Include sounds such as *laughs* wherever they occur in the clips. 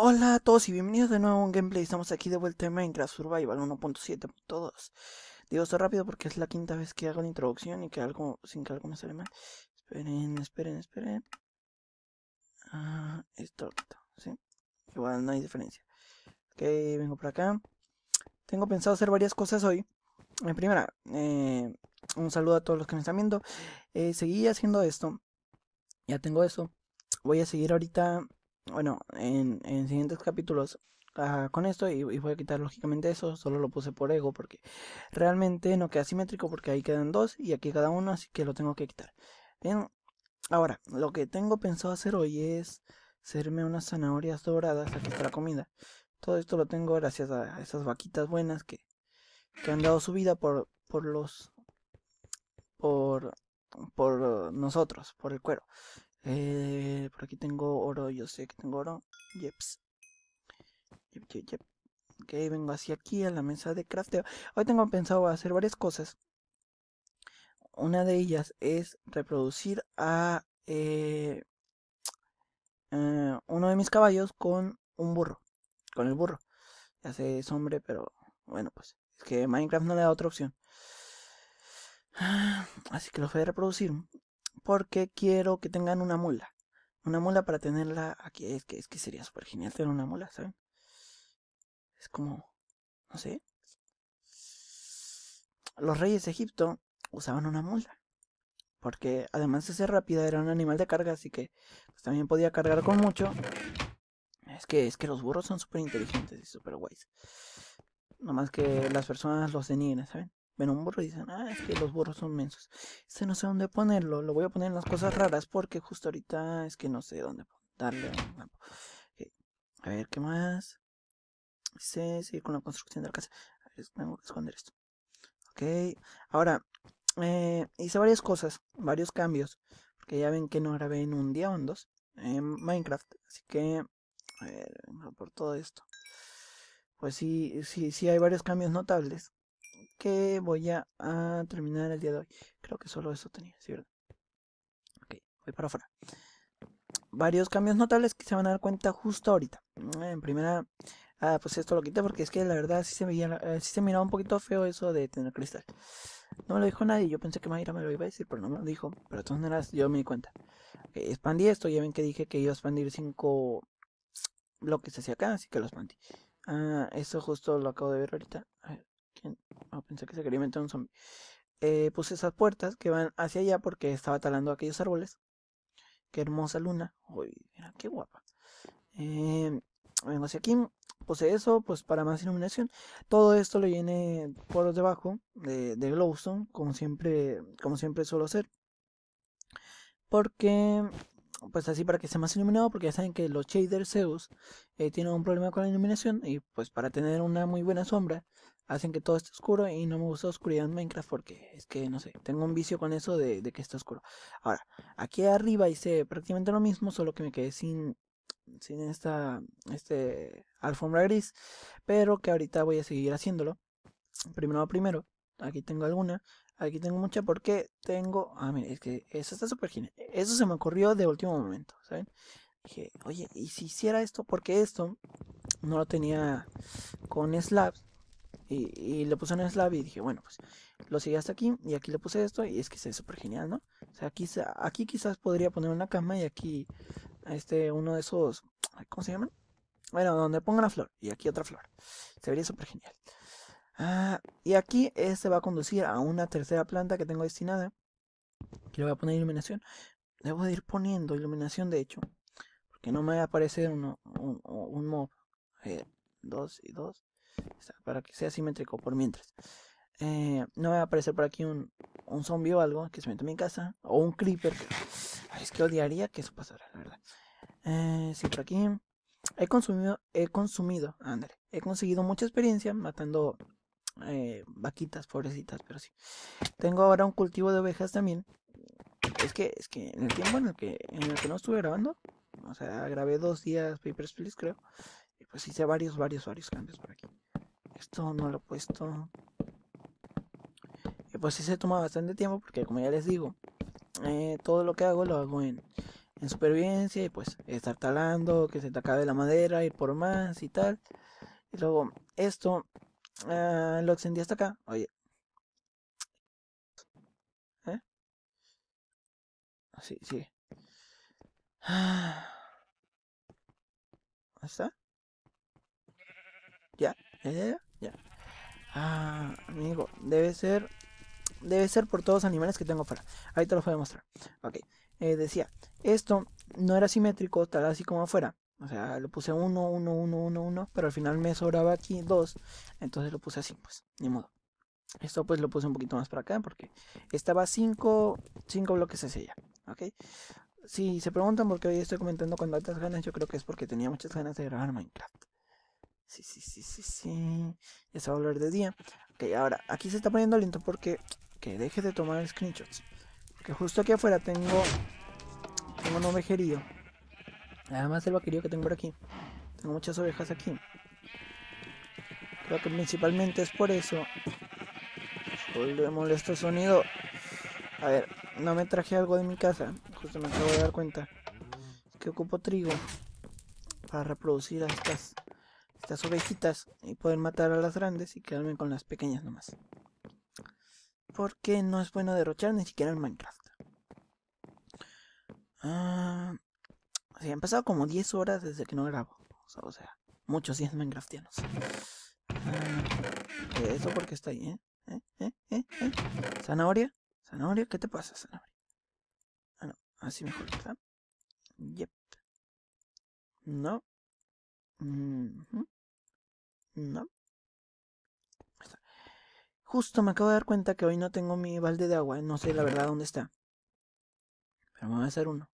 Hola a todos y bienvenidos de nuevo a un gameplay, estamos aquí de vuelta en Minecraft Survival Todos Digo esto rápido porque es la quinta vez que hago la introducción y que algo, sin que algo me sale mal Esperen, esperen, esperen ah, Esto, ¿sí? Igual no hay diferencia Ok, vengo por acá Tengo pensado hacer varias cosas hoy En primera, eh, un saludo a todos los que me están viendo eh, Seguí haciendo esto Ya tengo eso Voy a seguir ahorita bueno, en, siguientes capítulos ah, con esto y, voy a quitar lógicamente eso, solo lo puse por ego porque realmente no queda simétrico porque ahí quedan dos y aquí cada uno, así que lo tengo que quitar. Bien, ahora, lo que tengo pensado hacer hoy es hacerme unas zanahorias doradas, aquí está la comida. Todo esto lo tengo gracias a esas vaquitas buenas que, que han dado su vida por, por los... por por nosotros, por el cuero. Eh, por aquí tengo oro, yo sé que tengo oro. Yeps. Yep, Ok, vengo hacia aquí a la mesa de crafteo. Hoy tengo pensado hacer varias cosas. Una de ellas es reproducir a eh, eh, uno de mis caballos con un burro. Con el burro. Ya sé, es hombre, pero bueno, pues es que Minecraft no le da otra opción. *sighs* Así que lo voy a reproducir porque quiero que tengan una mula. Una mula para tenerla aquí. Es que, es que sería súper genial tener una mula, ¿saben? Es como, no sé. Los reyes de Egipto usaban una mula. Porque además de ser rápida era un animal de carga, así que pues, también podía cargar con mucho. Es que, es que los burros son súper inteligentes y súper guays. Nomás que las personas los denigren, ¿saben? ven un burro y dicen, ah, es que los burros son mensos. Este no sé dónde ponerlo, lo voy a poner en las cosas raras porque justo ahorita es que no sé dónde darle. A ver, ¿qué más? Dice, seguir con la construcción de la casa. A ver, tengo que esconder esto. Ok, ahora, eh, hice varias cosas, varios cambios, porque ya ven que no grabé en un día o en dos en Minecraft, así que, a ver, por todo esto. Pues sí, sí, sí hay varios cambios notables que voy a, terminar el día de hoy. Creo que solo eso tenía, ¿sí verdad? Ok, voy para afuera. Varios cambios notables que se van a dar cuenta justo ahorita. En primera, ah, pues esto lo quité porque es que la verdad sí se, veía, eh, si se miraba un poquito feo eso de tener cristal. No me lo dijo nadie, yo pensé que Mayra me lo iba a decir, pero no me lo dijo. Pero de todas maneras yo me di cuenta. expandí esto, ya ven que dije que iba a expandir 5 bloques hacia acá, así que lo expandí. Ah, eso justo lo acabo de ver ahorita. A ver, Ah, pensé que se quería meter un zombie. Eh, puse esas puertas que van hacia allá porque estaba talando aquellos árboles. Qué hermosa luna. Uy, mira, qué guapa. Em, vengo hacia aquí. Puse eso, pues para más iluminación. Todo esto lo llené por debajo de, glowstone, como siempre, como siempre suelo hacer. Porque, pues así para que sea más iluminado, porque ya saben que los shaders Zeus eh, tienen un problema con la iluminación. Y pues para tener una muy buena sombra, hacen que todo esté oscuro y no me gusta oscuridad en Minecraft porque es que no sé, tengo un vicio con eso de, que está oscuro. Ahora, aquí arriba hice prácticamente lo mismo, solo que me quedé sin sin esta este alfombra gris, pero que ahorita voy a seguir haciéndolo. Primero primero, aquí tengo alguna, aquí tengo mucha porque tengo, ah, mira, es que eso está súper genial. Eso se me ocurrió de último momento, ¿saben? Dije, "Oye, ¿y si hiciera esto porque esto no lo tenía con slabs?" Y, le puse una slab y dije, bueno, pues lo seguí hasta aquí y aquí le puse esto y es que es súper genial, ¿no? O sea, aquí, aquí quizás podría poner una cama y aquí este, uno de esos, ¿cómo se llaman? Bueno, donde ponga una flor y aquí otra flor. Se vería súper genial. Ah, y aquí este va a conducir a una tercera planta que tengo destinada. Aquí le voy a poner iluminación. Debo de ir poniendo iluminación, de hecho. Porque no me va a aparecer un, un mob. Eh, dos y dos para que sea simétrico por mientras. Eh, no me va a aparecer por aquí un, un zombie o algo que se meta en mi casa. O un creeper. es que odiaría que eso pasara, la verdad. Eh, sí, por aquí. He consumido, he consumido, He conseguido mucha experiencia matando eh, vaquitas, pobrecitas, pero sí. Tengo ahora un cultivo de ovejas también. Es que, es que en el tiempo en el que, en el que no estuve grabando, o sea, grabé dos días Papers, Please, creo. Y pues hice varios, varios, varios cambios por aquí. Esto no lo he puesto. Y pues sí se toma bastante tiempo porque como ya les digo, eh, todo lo que hago lo hago en, en supervivencia y pues estar talando, que se te acabe la madera, ir por más y tal. Y luego esto ah, lo extendí hasta acá. Oye. ¿Eh? Así, sí. Ah. ¿Está? ¿Ya? ¿Ya, ya? Ah, amigo, debe ser... Debe ser por todos los animales que tengo fuera. Ahí te lo voy a mostrar. Ok, eh, decía, esto no era simétrico tal así como afuera. O sea, lo puse 1, 1, 1, 1, 1, pero al final me sobraba aquí 2. Entonces lo puse así, pues, ni modo. Esto pues lo puse un poquito más para acá porque estaba 5 bloques hacia sella, ¿ok? Si se preguntan por qué hoy estoy comentando con tantas ganas, yo creo que es porque tenía muchas ganas de grabar Minecraft. Sí, sí, sí, sí, sí. Ya se va a hablar de día. Ok, ahora, aquí se está poniendo lento porque... Que deje de tomar screenshots. Porque justo aquí afuera tengo... Tengo un ovejerío. Además el vaquerío que tengo por aquí. Tengo muchas ovejas aquí. Creo que principalmente es por eso. Le molesto sonido. A ver, no me traje algo de mi casa. Justo me acabo de dar cuenta. Que ocupo trigo. Para reproducir a estas ovejitas y poder matar a las grandes y quedarme con las pequeñas nomás. Porque no es bueno derrochar ni siquiera en Minecraft. Ah, han pasado como 10 horas desde que no grabo. O sea, muchos 10 Minecraftianos. Ah, eso porque está ahí, eh? ¿Eh? ¿Eh? ¿eh? ¿Eh? ¿Zanahoria? ¿Zanahoria? ¿Qué te pasa, zanahoria? Ah, Así mejor, ¿verdad? Yep. No. Mm Justo me acabo de dar cuenta que hoy no tengo mi balde de agua. No sé la verdad dónde está. Pero me a hacer uno.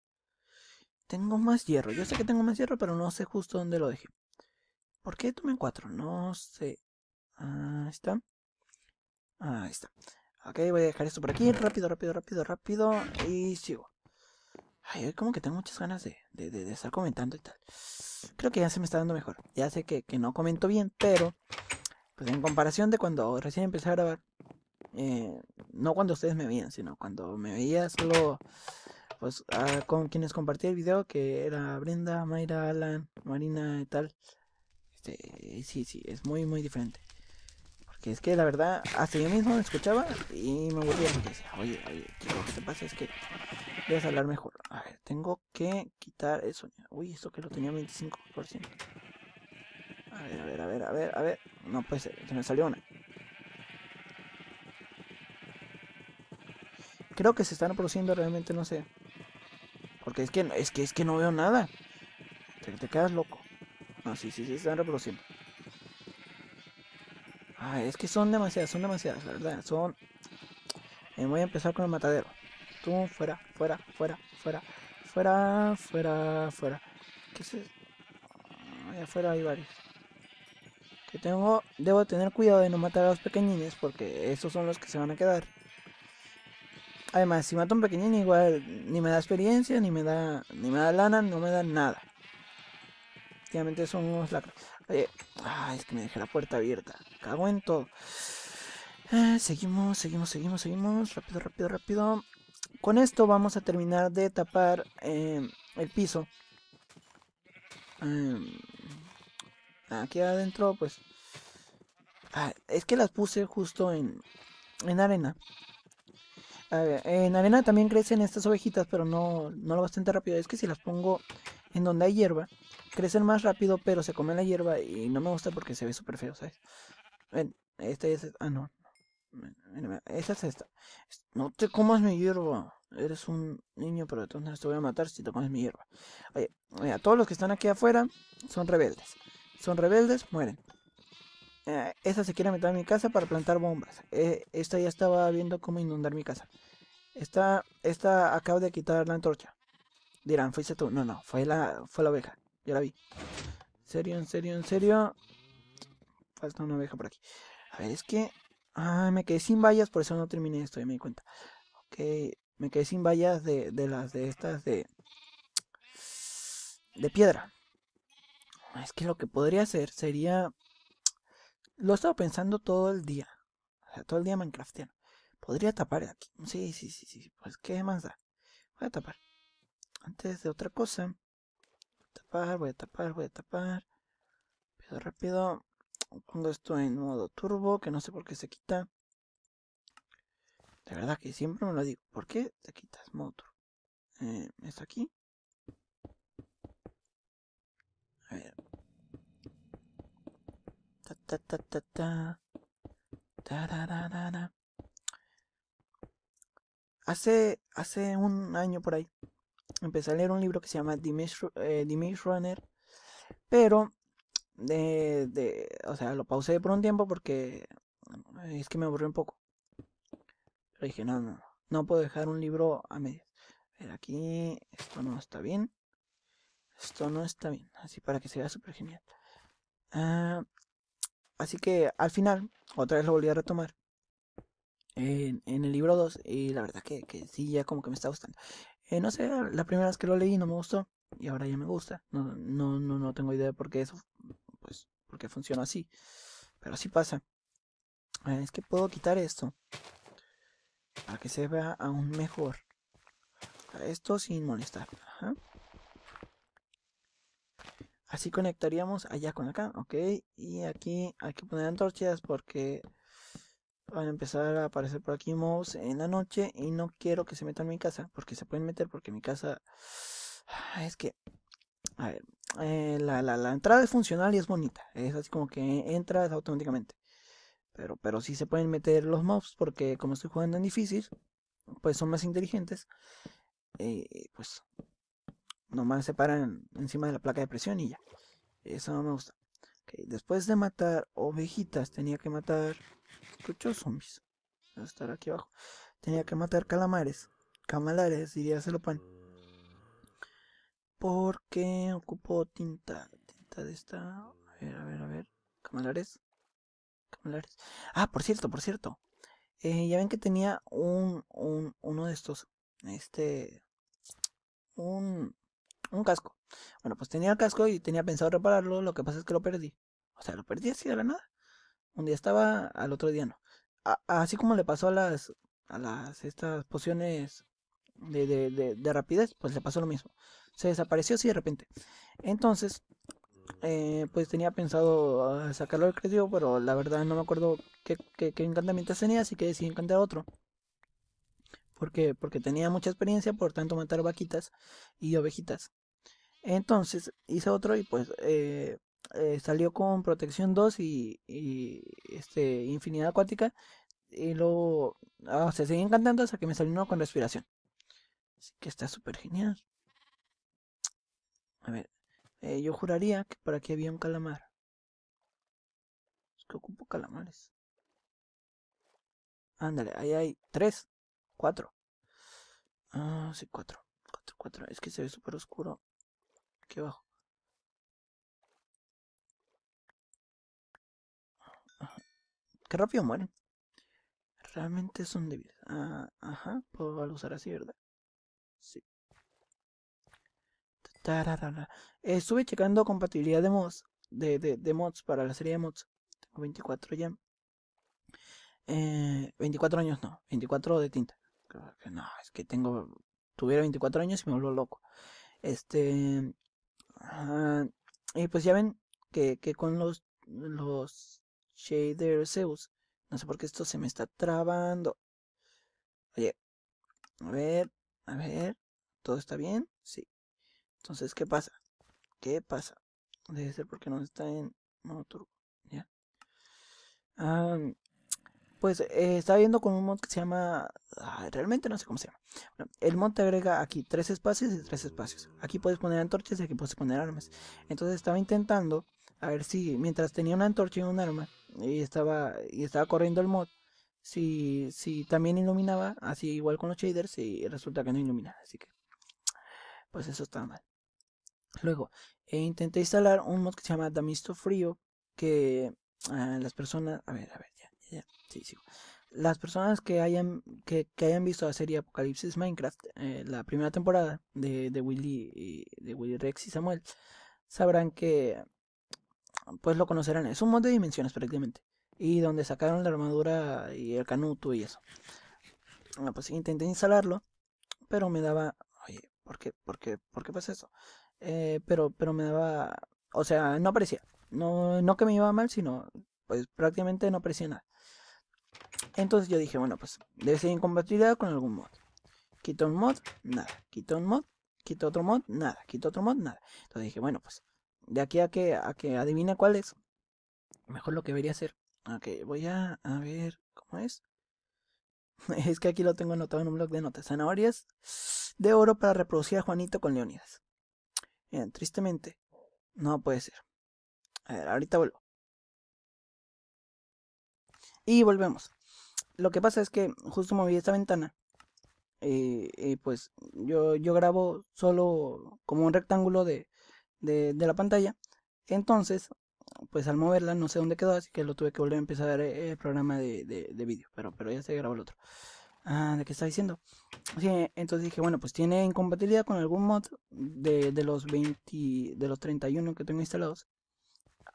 Tengo más hierro. Yo sé que tengo más hierro, pero no sé justo dónde lo dejé. ¿Por qué tomen cuatro? No sé. Ahí está. Ahí está. Ok, voy a dejar esto por aquí. Rápido, rápido, rápido, rápido. Y sigo. Ay, como que tengo muchas ganas de, estar comentando y tal. Creo que ya se me está dando mejor. Ya sé que, no comento bien, pero pues en comparación de cuando recién empecé a grabar, eh, no cuando ustedes me veían, sino cuando me veía solo pues, ah, con quienes compartía el video, que era Brenda, Mayra, Alan, Marina y tal. Este, sí, sí, es muy, muy diferente. Porque es que la verdad, hasta yo mismo me escuchaba y me volvía oye, oye, ¿qué, lo que te pasa? Es que a hablar mejor. A ver, tengo que quitar eso. Uy, esto que lo tenía 25%. A ver, a ver, a ver, a ver, a ver. No puede ser, se me salió una. Creo que se están produciendo realmente, no sé. Porque es que es que es que no veo nada. Te, quedas loco. Ah, sí, sí, sí, se están reproduciendo. Ah, es que son demasiadas, son demasiadas, la verdad. Son. Eh, voy a empezar con el matadero. Tú, fuera, fuera, fuera, fuera, fuera, fuera, fuera. ¿Qué es eso? Allá afuera hay varios. Que tengo, debo tener cuidado de no matar a los pequeñines porque esos son los que se van a quedar. Además, si mato un pequeñín igual ni me da experiencia, ni me da, ni me da lana, no me da nada. Efectivamente son unos ay, es que me dejé la puerta abierta. Cago en todo. Ah, seguimos, seguimos, seguimos, seguimos. Rápido, rápido, rápido. Con esto vamos a terminar de tapar em, el piso. Em, aquí adentro, pues... Ah, es que las puse justo en, en arena. A ver, en arena también crecen estas ovejitas, pero no, no lo bastante rápido. Es que si las pongo en donde hay hierba, crecen más rápido, pero se comen la hierba y no me gusta porque se ve súper feo, ¿sabes? Ven, este es... Ah, no, esa es esta. No te comas mi hierba. Eres un niño, pero entonces te voy a matar si tomas mi hierba. Oye, mira, todos los que están aquí afuera son rebeldes. Son rebeldes, mueren. Eh, esa se quiere meter en mi casa para plantar bombas. Eh, esta ya estaba viendo cómo inundar mi casa. Esta, esta acaba de quitar la antorcha. Dirán, fuiste tú. No, no, fue la, fue la oveja. Yo la vi. En serio, en serio, en serio. Falta una oveja por aquí. A ver, es que Ah, me quedé sin vallas, por eso no terminé esto, ya me di cuenta. Ok, me quedé sin vallas de, las de estas de... De piedra. Es que lo que podría hacer sería... Lo he estado pensando todo el día. O sea, todo el día Minecraftiano. Podría tapar aquí. Sí, sí, sí, sí. Pues qué más da. Voy a tapar. Antes de otra cosa. Voy a tapar, voy a tapar, voy a tapar. Rápido, rápido pongo esto en modo turbo, que no sé por qué se quita. De verdad que siempre me lo digo. ¿Por qué te quitas modo turbo? Eh, esto aquí. A ver. Ta ta ta ta ta. Hace, hace un año por ahí empecé a leer un libro que se llama Dimash eh, Runner. Pero de, de, o sea, lo pausé por un tiempo porque es que me aburrió un poco. Pero dije, no, no, no puedo dejar un libro a medias. A ver, aquí, esto no está bien. Esto no está bien, así para que sea vea súper genial. Ah, así que al final, otra vez lo volví a retomar. En, el libro 2 y la verdad que, que sí, ya como que me está gustando. Eh, no sé, la primera vez que lo leí no me gustó y ahora ya me gusta. No, no, no, no tengo idea de por qué eso pues porque funciona así. Pero así pasa. Ah, es que puedo quitar esto. Para que se vea aún mejor. Ah, esto sin molestar. Así conectaríamos allá con acá, ok. Y aquí hay que poner antorchas porque van a empezar a aparecer por aquí mobs en la noche y no quiero que se metan en mi casa porque se pueden meter porque mi casa ah, es que a ver, eh, la, la, la, entrada es funcional y es bonita. Es así como que entras automáticamente. Pero, pero sí se pueden meter los mobs porque como estoy jugando en difícil, pues son más inteligentes. Eh, pues nomás se paran encima de la placa de presión y ya. Eso no me gusta. después de matar ovejitas, tenía que matar Escucho zombies. Voy a estar aquí abajo. Tenía que matar calamares. Camalares, diría pan porque ocupo tinta. Tinta de esta. A ver, a ver, a ver. Camelares. Camalares. Ah, por cierto, por cierto. Eh, ya ven que tenía un, un, uno de estos. Este. Un, un casco. Bueno, pues tenía el casco y tenía pensado repararlo. Lo que pasa es que lo perdí. O sea, lo perdí así de la nada. Un día estaba, al otro día no. así como le pasó a las. A las. Estas pociones de, de, de rapidez, pues le pasó lo mismo se desapareció así de repente. Entonces, eh, pues tenía pensado ah, sacarlo del crédito, pero la verdad no me acuerdo qué, encantamientos tenía, así que decidí encantar otro. Porque, porque tenía mucha experiencia por tanto matar vaquitas y ovejitas. Entonces hice otro y pues eh, eh, salió con protección 2 y, este, infinidad acuática. Y luego ah, se seguí encantando hasta que me salió uno con respiración. Así que está súper genial. A ver, eh, yo juraría que por aquí había un calamar. Es que ocupo calamares. Ándale, ahí hay tres, cuatro. Ah, sí, cuatro. Cuatro, cuatro. Es que se ve súper oscuro. Aquí abajo. Qué rápido mueren. Realmente son débiles. Ah, ajá, puedo usar así, ¿verdad? Sí. Estuve checando compatibilidad de mods, de, mods para la serie de mods. Tengo 24 ya. 24 eh, años no, 24 de tinta. no, es que tengo, tuviera 24 años y me volví loco. Este, ah, y pues ya ven que, con los, los shader Zeus, no sé por qué esto se me está trabando. Oye, a ver, a ver, ¿todo está bien? Sí. Entonces, ¿qué pasa? ¿Qué pasa? Debe ser porque no está en modo turbo. ¿ya? pues eh, estaba viendo con un mod que se llama... realmente no sé cómo se llama. el mod te agrega aquí tres espacios y tres espacios. Aquí puedes poner antorchas y aquí puedes poner armas. Entonces estaba intentando a ver si mientras tenía una antorcha y un arma y estaba, y estaba corriendo el mod, si, si también iluminaba, así igual con los shaders y resulta que no iluminaba. Así que, pues eso estaba mal. Luego, eh, intenté instalar un mod que se llama Damisto Frío, que ah, las personas, a ver, a ver, ya, sí, sí. Las personas que hayan, que, que hayan visto la serie Apocalipsis Minecraft, eh, la primera temporada de, de Willy y, de Willy Rex y Samuel, sabrán que pues lo conocerán. Es un mod de dimensiones prácticamente. Y donde sacaron la armadura y el canuto y eso. Bueno, ah, pues intenté instalarlo, pero me daba. Oye, ¿por qué, por qué, por qué pasa eso? Eh, pero, pero me daba, o sea, no aparecía. No, no que me iba mal, sino pues prácticamente no aparecía nada. Entonces yo dije, bueno, pues debe ser incompatibilidad con algún mod. Quito un mod, nada. Quito un mod, quito otro mod, nada. Quito otro mod, nada. Entonces dije, bueno, pues de aquí a que, a que adivine cuál es, mejor lo que debería hacer. Ok, voy a, a ver cómo es. *laughs* Es que aquí lo tengo anotado en un blog de notas. Zanahorias de oro para reproducir a Juanito con Leonidas. Bien, eh, tristemente. No puede ser. A ver, ahorita vuelvo. Y volvemos. Lo que pasa es que justo moví esta ventana. Eh, y, pues yo, yo grabo solo como un rectángulo de, de, la pantalla. Entonces, pues al moverla no sé dónde quedó, así que lo tuve que volver a empezar eh, el programa de, de, vídeo. Pero, pero ya se grabó el otro. Ah, ¿de qué está diciendo? Sí, entonces dije, bueno, pues tiene incompatibilidad con algún mod de, de, los 20, de los 31 que tengo instalados.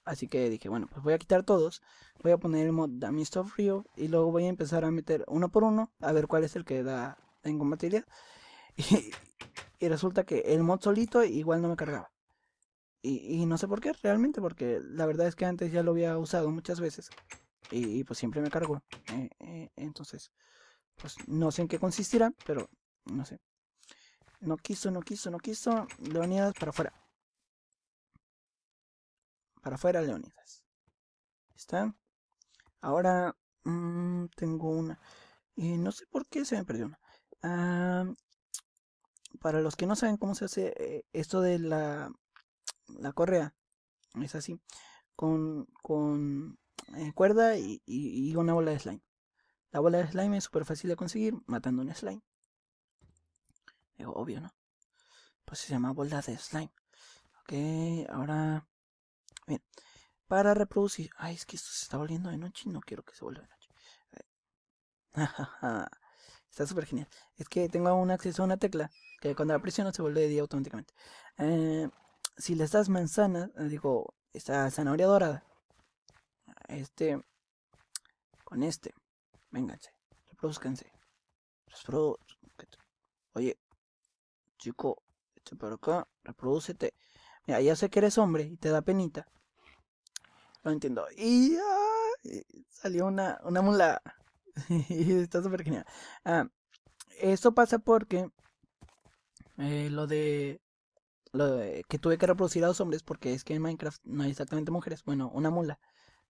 Así que dije, bueno, pues voy a quitar todos, voy a poner el mod Dummy Stop Rio y luego voy a empezar a meter uno por uno a ver cuál es el que da incompatibilidad. *laughs* Y, resulta que el mod solito igual no me cargaba. Y, no sé por qué realmente, porque la verdad es que antes ya lo había usado muchas veces y, pues siempre me cargó. Eh, eh, entonces, pues no sé en qué consistirá, pero no sé. No quiso, no quiso, no quiso. Leonidas para afuera. Para afuera, Leonidas. ¿Está? Ahora mm, tengo una. Y eh, no sé por qué se me perdió una. Ah, para los que no saben cómo se hace eh, esto de la, correa, es así. Con, eh, cuerda y, y una bola de slime. La bola de slime es súper fácil de conseguir matando un slime. Es obvio, ¿no? Pues se llama bola de slime. Ok, ahora... Bien. Para reproducir... Ay, es que esto se está volviendo de noche y no quiero que se vuelva de noche. *laughs* está súper genial. Es que tengo un acceso a una tecla que cuando la presiono se vuelve de día automáticamente. Eh, si le das manzana, eh, digo, esta zanahoria dorada. Este... Con este. Vénganse, reproduzcanse. Oye, chico, este por acá, reproducete. Mira, ya sé que eres hombre y te da penita. Lo entiendo. Y salió una, una mula. *laughs* Está súper genial. Ah, esto pasa porque eh, lo de lo de que tuve que reproducir a los hombres porque es que en Minecraft no hay exactamente mujeres. Bueno, una mula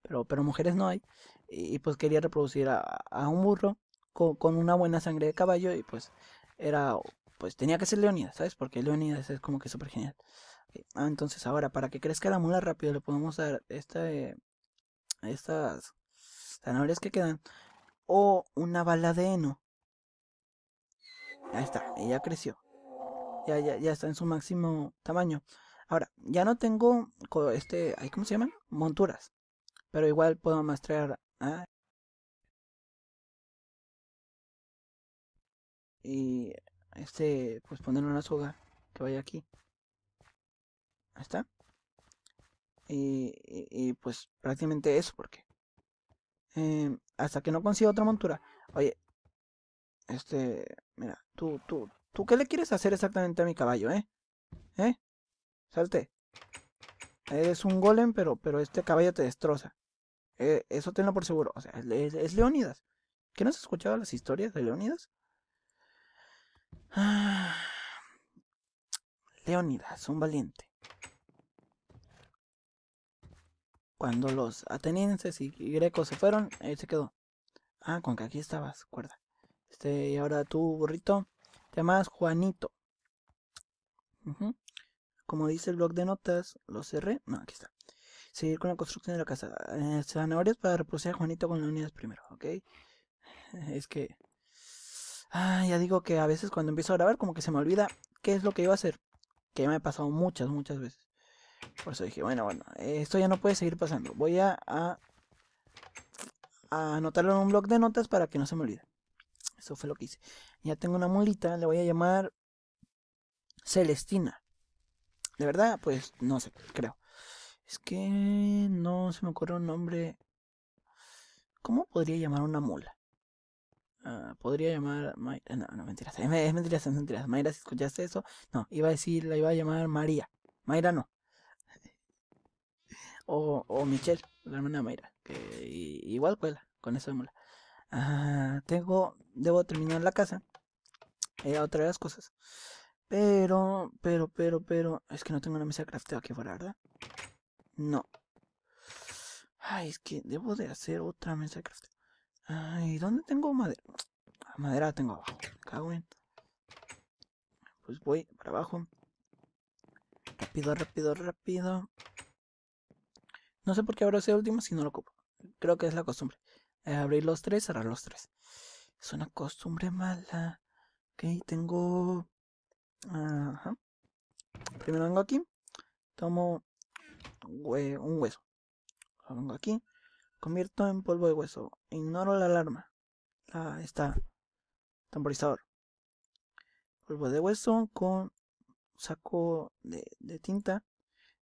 pero, pero mujeres no hay. Y, pues quería reproducir a, un burro con, una buena sangre de caballo y pues era, pues tenía que ser Leonidas, ¿sabes? Porque Leonidas es como que súper genial. Ah, entonces ahora, para que crezca la mula rápido, le podemos dar este, estas zanahorias que quedan o una bala de heno. Ahí está, ella creció. Ya, ya, ya está en su máximo tamaño. Ahora, ya no tengo este, ¿cómo se llaman? Monturas pero igual puedo mastrear ¿eh? Ah, y este pues poner una soga que vaya aquí ahí está y, y, pues prácticamente eso porque eh, hasta que no consiga otra montura oye este mira tú tú tú qué le quieres hacer exactamente a mi caballo eh eh salte eres un golem pero pero este caballo te destroza eh, eso tenlo por seguro. O sea, es, Leónidas. ¿Que no has escuchado las historias de Leónidas? Leonidas, *sighs* Leónidas, un valiente. Cuando los atenienses y grecos se fueron, Ahí se quedó. Ah, con que aquí estabas, cuerda. Este, y ahora tú, burrito, te llamas Juanito. Como dice el blog de notas, lo cerré. No, aquí está seguir con la construcción de la casa. Eh, zanahorias para reproducir a Juanito con las unidades primero, ¿ok? *laughs* Es que... Ah, ya digo que a veces cuando empiezo a grabar como que se me olvida qué es lo que iba a hacer. Que ya me ha pasado muchas, muchas veces. Por eso dije, bueno, bueno, esto ya no puede seguir pasando. Voy a, a, anotarlo en un blog de notas para que no se me olvide. Eso fue lo que hice. Ya tengo una mulita, le voy a llamar Celestina. De verdad, pues no sé, creo. Es que no se me ocurre un nombre. ¿Cómo podría llamar una mula? Ah, podría llamar. Mayra? Ah, no, no, mentiras. *laughs* Es, mentiras, es mentiras. Mayra, si escuchaste eso. No, iba a decir, la iba a llamar María. Mayra no. *laughs* o, o Michelle, la hermana Mayra. Que igual cuela con esa mula. Ah, tengo. Debo terminar la casa. Ya eh, otra de las cosas. Pero, pero, pero, pero. Es que no tengo una mesa de crafteo aquí fuera, ¿verdad? No. Ay, es que debo de hacer otra mesa de Ay, ¿dónde tengo madera? Ah, madera la tengo abajo. Cago Pues voy para abajo. Rápido, rápido, rápido. No sé por qué abro ese último si no lo ocupo. Creo que es la costumbre. abrir los tres, cerrar los tres. Es una costumbre mala. Ok, tengo... Ajá. Primero vengo aquí. Tomo un hueso. Lo vengo aquí. Convierto en polvo de hueso. Ignoro la alarma. está. temporizador Polvo de hueso con saco de, tinta.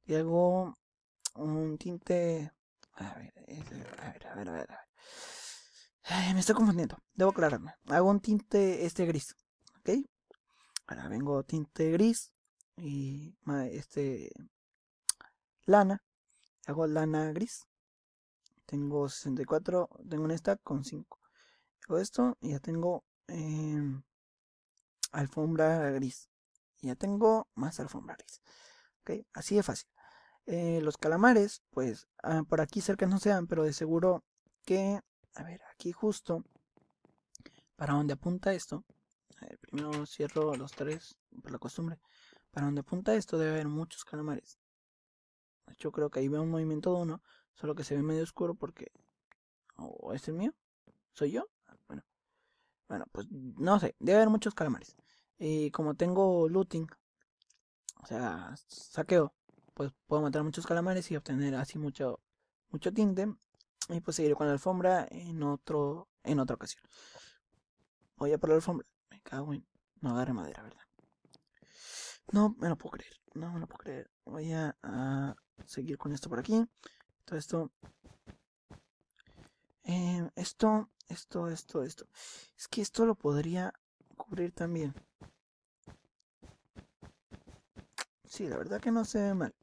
Y hago un tinte... A ver, a ver, a ver, a ver. me estoy confundiendo. Debo aclararme. Hago un tinte este gris. ¿Ok? Ahora vengo tinte gris. Y este lana, hago lana gris, tengo 64, tengo un stack con 5. Hago esto y ya tengo em, alfombra gris. Y ya tengo más alfombra gris. Así de fácil. Eh, los calamares, pues ah, por aquí cerca no sean, pero de seguro que, a ver, aquí justo, para donde apunta esto, primero cierro los tres por la costumbre, para donde apunta esto debe haber muchos calamares. Yo creo que ahí veo un movimiento de uno, solo que se ve medio oscuro porque... ¿O es el mío? ¿Soy yo? Bueno. Bueno, pues no sé, debe haber muchos calamares. Y como tengo looting, o sea, saqueo, pues puedo matar muchos calamares y obtener así mucho, mucho tinte. Y pues seguir con la alfombra en otro, en otra ocasión. Voy a por la alfombra. Me cago en. No agarre madera, ¿verdad? No me lo puedo creer. No me lo puedo creer. Voy a, seguir con esto por aquí. Todo esto. Em, esto, esto, esto, esto. Es que esto lo podría cubrir también. Sí, la verdad que no se ve mal.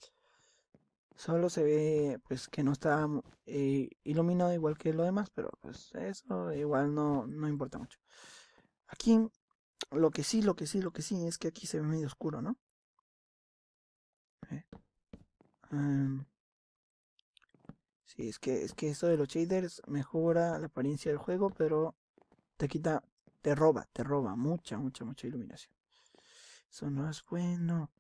Solo se ve pues que no está eh, iluminado igual que lo demás, pero pues eso igual no, no importa mucho. Aquí, lo que sí, lo que sí, lo que sí, es que aquí se ve medio oscuro, ¿no? si sí, es que, es que eso de los shaders mejora la apariencia del juego, pero te quita, te roba, te roba mucha, mucha, mucha iluminación. Eso no es bueno.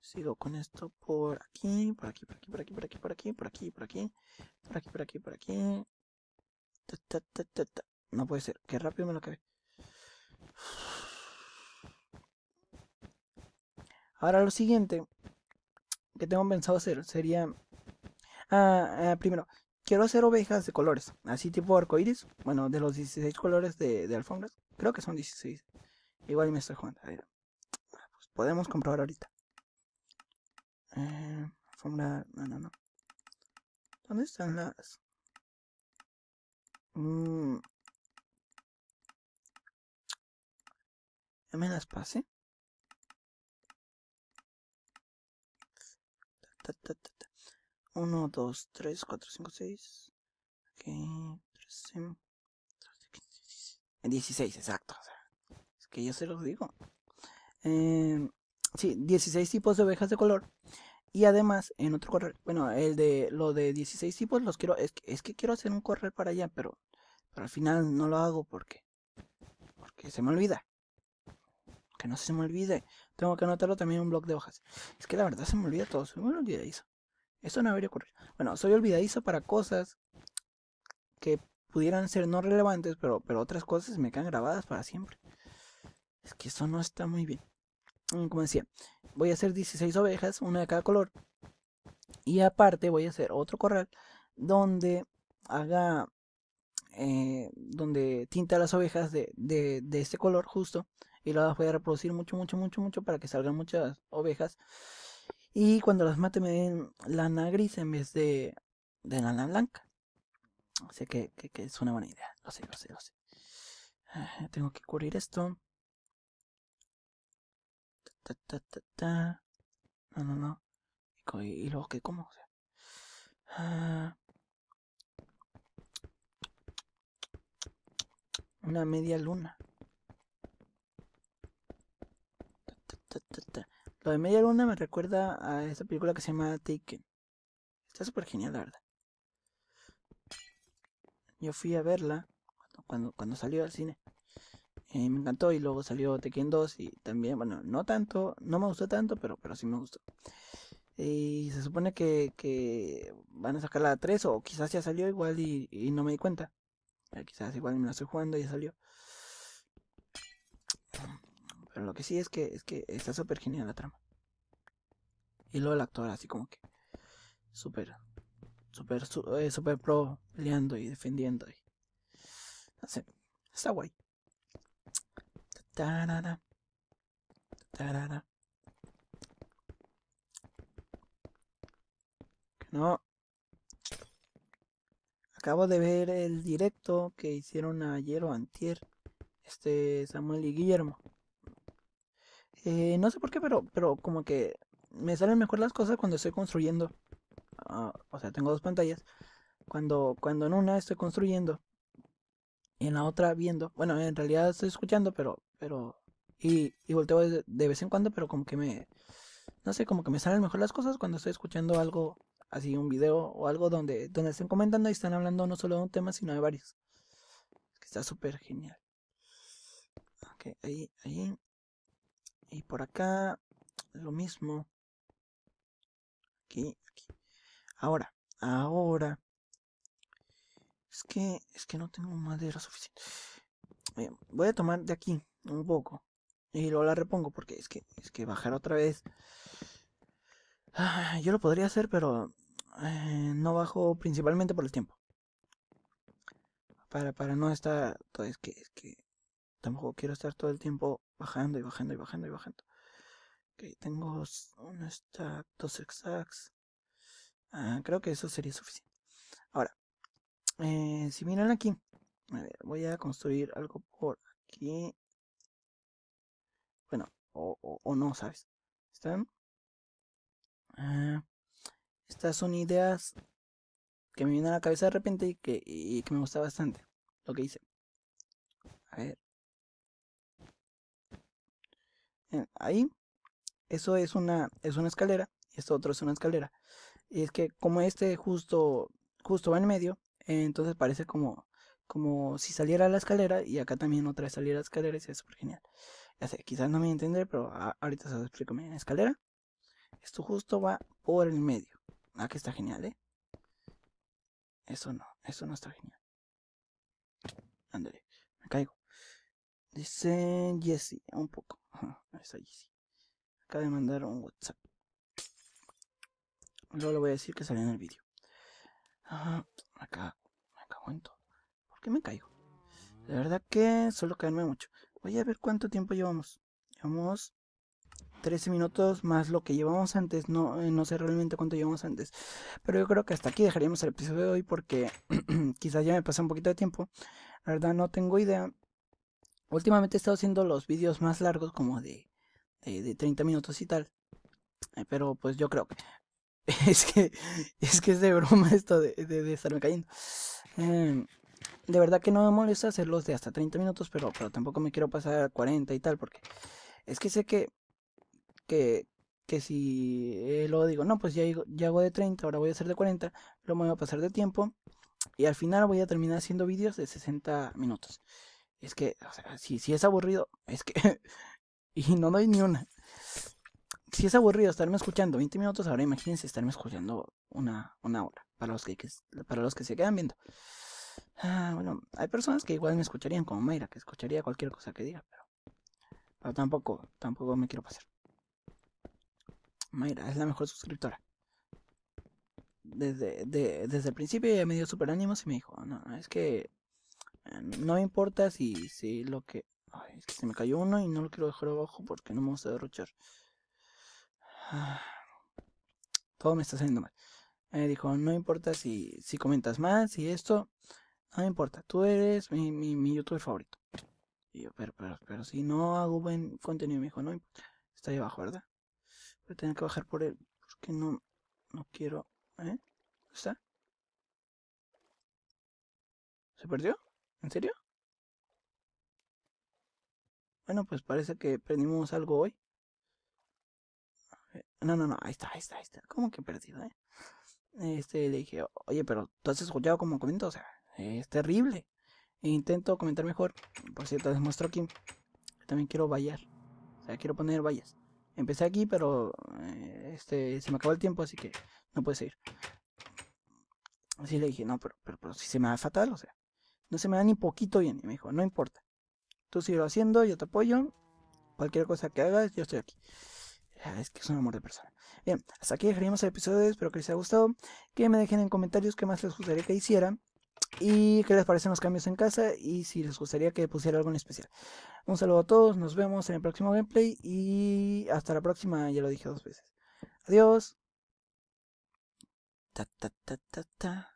Sigo con esto por aquí, por aquí, por aquí, por aquí, por aquí, por aquí, por aquí, por aquí, por aquí, por aquí, por aquí. no puede ser, que rápido me lo acabé. Ahora lo siguiente que tengo pensado hacer sería... Ah, ah, primero, quiero hacer ovejas de colores, así tipo arcoíris, bueno, de los 16 colores de, alfombras, creo que son 16. Igual me estoy jugando, pues, podemos comprobar ahorita. Eh, no, no, no. ¿Dónde están las...? Mm. ¿Ya me las pasé? 1, 2, 3, 4, 5, 6. 16, exacto. Es que yo se los digo. Em, sí, 16 tipos de ovejas de color. Y además, en otro correo, bueno, el de lo de 16 tipos los quiero, es que, es que quiero hacer un correo para allá, pero, pero al final no lo hago porque, porque se me olvida. Que no se me olvide. Tengo que anotarlo también en un blog de hojas. Es que la verdad se me olvida todo, soy muy olvidadizo. Esto no debería ocurrir. Bueno, soy olvidadizo para cosas que pudieran ser no relevantes, pero, pero otras cosas me quedan grabadas para siempre. Es que eso no está muy bien. Mm, como decía, voy a hacer 16 ovejas, una de cada color. Y aparte voy a hacer otro corral donde haga eh, donde tinta las ovejas de, de, de, este color justo y lo voy a reproducir mucho, mucho, mucho, mucho para que salgan muchas ovejas. Y cuando las mate me den lana gris en vez de, de lana blanca. O que, que, es una buena idea. Lo sé, lo sé, lo sé. Ah, tengo que cubrir esto. no, no, no. Y, luego, ¿qué como? Ah. una media luna. Lo de Media Luna me recuerda a esta película que se llama Tekken Está súper genial, la verdad. Yo fui a verla cuando, cuando salió al cine. Y eh, me encantó y luego salió Tekken 2 y también, bueno, no tanto, no me gustó tanto, pero, pero sí me gustó. Y se supone que, van a sacar la 3 o quizás ya salió igual y, no me di cuenta. quizás igual me la estoy jugando y ya salió. Pero lo que sí es que, es que está súper genial la trama. Y luego el actor, así como que súper, súper, eh, súper pro peleando y defendiendo. Y, no sé, está guay. No. Acabo de ver el directo que hicieron ayer o antier. Este Samuel y Guillermo. Eh, no sé por qué, pero, pero como que me salen mejor las cosas cuando estoy construyendo. Ah, o sea, tengo dos pantallas. Cuando, cuando en una estoy construyendo y en la otra viendo. Bueno, en realidad estoy escuchando, pero, pero, y, volteo de, de, vez en cuando, pero como que me, no sé, como que me salen mejor las cosas cuando estoy escuchando algo, así un video o algo donde, donde estén comentando y están hablando no solo de un tema, sino de varios. Es que está súper genial. Ok, ahí, ahí. Y por acá lo mismo. Aquí, aquí. Ahora, ahora. Es que, es que no tengo madera suficiente. voy a tomar de aquí un poco. Y luego la repongo porque es que, es que bajar otra vez. Ah, yo lo podría hacer, pero eh, no bajo principalmente por el tiempo. Para, para no estar... Es pues, que, es que tampoco quiero estar todo el tiempo bajando y bajando y bajando y bajando. Ok, tengo un stack, dos exacts. Ah, creo que eso sería suficiente. Ahora, eh, si miran aquí, voy a construir algo por aquí. Bueno, o, no, ¿sabes? ¿Están? Ah, estas son ideas que me vienen a la cabeza de repente y que, y que me gusta bastante lo que hice. A ver. Eh, ahí, eso es una, es una escalera y esto otro es una escalera. Y es que como este justo, justo va en medio, entonces parece como, como si saliera la escalera y acá también otra saliera la escalera y es súper genial. Ya sé, quizás no me entender, pero ahorita se lo explico. la escalera. Esto justo va por el medio. Aquí ah, está genial, ¿eh? Eso no, eso no está genial. Ándale, me caigo. Dice Jesse, un poco. Acá Acaba de mandar un WhatsApp. Luego le voy a decir que salió en el vídeo. acá, me cago en todo. ¿Por qué me caigo? De verdad que suelo caerme mucho. Voy a ver cuánto tiempo llevamos. Llevamos 13 minutos más lo que llevamos antes. No, eh, no sé realmente cuánto llevamos antes. Pero yo creo que hasta aquí dejaríamos el episodio de hoy porque *clears throat* quizás ya me pase un poquito de tiempo. La verdad no tengo idea. Últimamente he estado haciendo los vídeos más largos, como de, eh, de, 30 minutos y tal. Eh, pero pues yo creo que *laughs* es que es que es de broma esto de, de, estarme cayendo. Em, de verdad que no me molesta hacerlos de hasta 30 minutos, pero, pero tampoco me quiero pasar a 40 y tal, porque es que sé que, que, que si eh, luego digo, no, pues ya, ya hago de 30, ahora voy a hacer de 40, luego me voy a pasar de tiempo y al final voy a terminar haciendo vídeos de 60 minutos. Es que, o sea, si, si es aburrido, es que... *laughs* y no doy ni una. Si es aburrido estarme escuchando 20 minutos, ahora imagínense estarme escuchando una, una hora, para los que, para los que se quedan viendo. Ah, bueno, hay personas que igual me escucharían como Mayra, que escucharía cualquier cosa que diga, pero, pero tampoco, tampoco me quiero pasar. Mayra es la mejor suscriptora. Desde, desde el principio me dio super ánimos y me dijo, no, es que no importa si, si lo que... es que se me cayó uno y no lo quiero dejar abajo porque no me gusta derrochar. Ah, todo me está saliendo mal. Me eh, dijo, no importa si, si comentas más y esto. No me importa, tú eres mi, mi, mi youtuber favorito. pero, si no hago buen contenido, me dijo, no Está ahí abajo, ¿verdad? Voy a tener que bajar por él porque no, no quiero... ¿Eh? ¿Está? ¿Se perdió? ¿En serio? Bueno, pues parece que aprendimos algo hoy. No, no, no, ahí está, ahí está, ahí está. ¿Cómo que he perdido, eh? Este, le dije, oye, pero tú has escuchado como comento, o sea, es terrible. E intento comentar mejor. Por cierto, les muestro aquí. También quiero vallar. O sea, quiero poner vallas. Empecé aquí, pero eh, este se me acabó el tiempo, así que no puede seguir. Así le dije, no, pero, pero, pero si se me va fatal, o sea. No se me da ni poquito bien. Y me dijo, no importa. Tú sigues haciendo, yo te apoyo. Cualquier cosa que hagas, yo estoy aquí. Es que es un amor de persona. Bien, hasta aquí dejaríamos el episodio. Espero que les haya gustado. Que me dejen en comentarios qué más les gustaría que hiciera. Y qué les parecen los cambios en casa. Y si les gustaría que pusiera algo en especial. Un saludo a todos. Nos vemos en el próximo gameplay. Y hasta la próxima. Ya lo dije dos veces. Adiós. Ta, ta, ta, ta, ta.